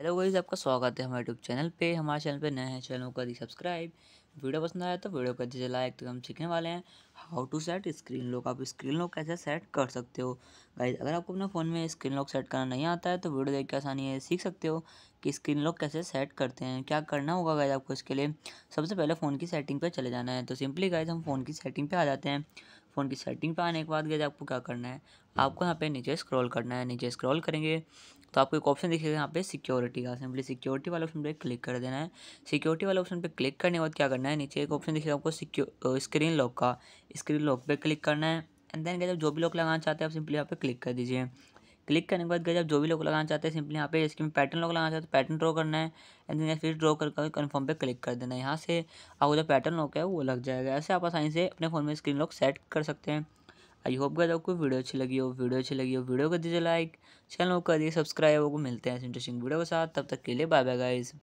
hello guys आपका स्वागत है हमारे यूट्यूब चैनल पे हमारे चैनल पे नए हैं चैनल कर दी सब्सक्राइब वीडियो पसंद आया तो वीडियो कर दीजिए लाइक तो हम सीखने वाले हैं how to set screen lock आप स्क्रीन लॉक कैसे सेट कर सकते हो गाइज अगर आपको अपने फ़ोन में स्क्रीन लॉक सेट करना नहीं आता है तो वीडियो देख के आसानी है सीख सकते हो कि स्क्रीन लॉक कैसे सेट करते हैं क्या करना होगा गाइज आपको इसके लिए सबसे पहले फ़ोन की सेटिंग पर चले जाना है तो सिंपली गाइज हम फ़ोन की सेटिंग पर आ जाते हैं फ़ोन की सेटिंग पे आने के बाद गए आपको क्या करना है आपको यहाँ पे नीचे स्क्रॉल करना है नीचे स्क्रॉल करेंगे तो आपको एक ऑप्शन दिखेगा यहाँ पे सिक्योरिटी का सिंपली सिक्योरिटी वाले ऑप्शन पे क्लिक कर देना है सिक्योरिटी वाले ऑप्शन पे क्लिक करने के बाद क्या करना है नीचे एक ऑप्शन दिखेगा आपको स्क्रीन लॉक का स्क्रीन लॉक पे क्लिक करना है एंड देन क्या जो भी लॉक लगाना चाहते हैं आप सिंपली यहाँ पे क्लिक कर दीजिए क्लिक करने के बाद गए आप जो भी लोग लगाना चाहते हैं सिंपली यहाँ पे इसके में पैटर्न लोग लगाना चाहते हैं पैटर्न ड्रॉ करना है एंड देन फिर ड्रॉ कर कन्फर्म पे क्लिक कर देना है यहाँ से आपको जो पैटर्न लोग है वो लग जाएगा ऐसे आप आसानी से अपने फ़ोन में स्क्रीन लॉक सेट कर सकते हैं आई होप गया आपको वीडियो अच्छी लगी हो वीडियो अच्छी लगी हो वीडियो कर दीजिए लाइक चैनल को कर दीजिए सब्सक्राइब को मिलते हैं इंटरेस्टिंग वीडियो के साथ तब तक के लिए बाय बाय गाइज